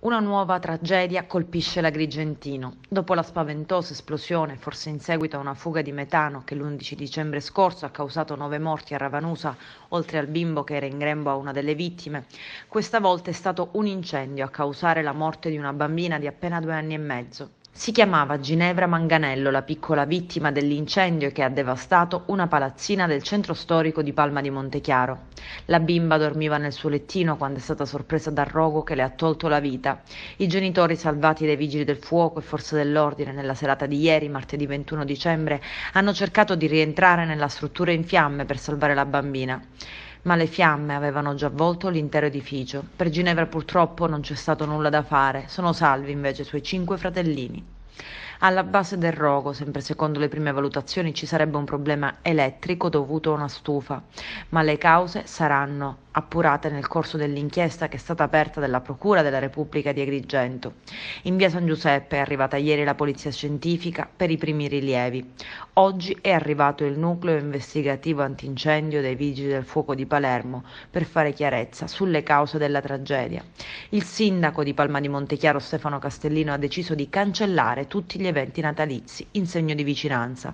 Una nuova tragedia colpisce l'Agrigentino. Dopo la spaventosa esplosione, forse in seguito a una fuga di metano che l'11 dicembre scorso ha causato nove morti a Ravanusa, oltre al bimbo che era in grembo a una delle vittime, questa volta è stato un incendio a causare la morte di una bambina di appena due anni e mezzo. Si chiamava Ginevra Manganello, la piccola vittima dell'incendio che ha devastato una palazzina del centro storico di Palma di Montechiaro. La bimba dormiva nel suo lettino quando è stata sorpresa dal rogo che le ha tolto la vita. I genitori salvati dai vigili del fuoco e forze dell'ordine nella serata di ieri, martedì 21 dicembre, hanno cercato di rientrare nella struttura in fiamme per salvare la bambina ma le fiamme avevano già avvolto l'intero edificio. Per Ginevra purtroppo non c'è stato nulla da fare, sono salvi invece i suoi cinque fratellini. Alla base del rogo, sempre secondo le prime valutazioni, ci sarebbe un problema elettrico dovuto a una stufa, ma le cause saranno appurate nel corso dell'inchiesta che è stata aperta dalla Procura della Repubblica di Agrigento. In via San Giuseppe è arrivata ieri la polizia scientifica per i primi rilievi. Oggi è arrivato il nucleo investigativo antincendio dei Vigili del Fuoco di Palermo per fare chiarezza sulle cause della tragedia. Il sindaco di Palma di Montechiaro Stefano Castellino ha deciso di cancellare tutti gli gli eventi natalizi in segno di vicinanza.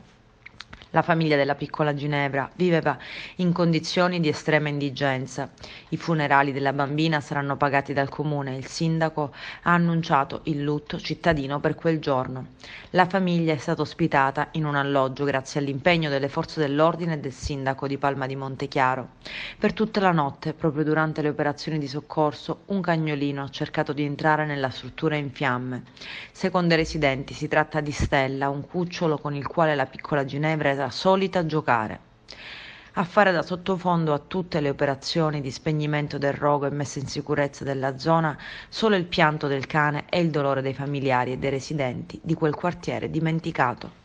La famiglia della piccola Ginevra viveva in condizioni di estrema indigenza. I funerali della bambina saranno pagati dal comune. Il sindaco ha annunciato il lutto cittadino per quel giorno. La famiglia è stata ospitata in un alloggio grazie all'impegno delle forze dell'ordine e del sindaco di Palma di Montechiaro. Per tutta la notte, proprio durante le operazioni di soccorso, un cagnolino ha cercato di entrare nella struttura in fiamme. Secondo i residenti si tratta di Stella, un cucciolo con il quale la piccola Ginevra è la solita giocare, a fare da sottofondo a tutte le operazioni di spegnimento del rogo e messa in sicurezza della zona solo il pianto del cane e il dolore dei familiari e dei residenti di quel quartiere dimenticato.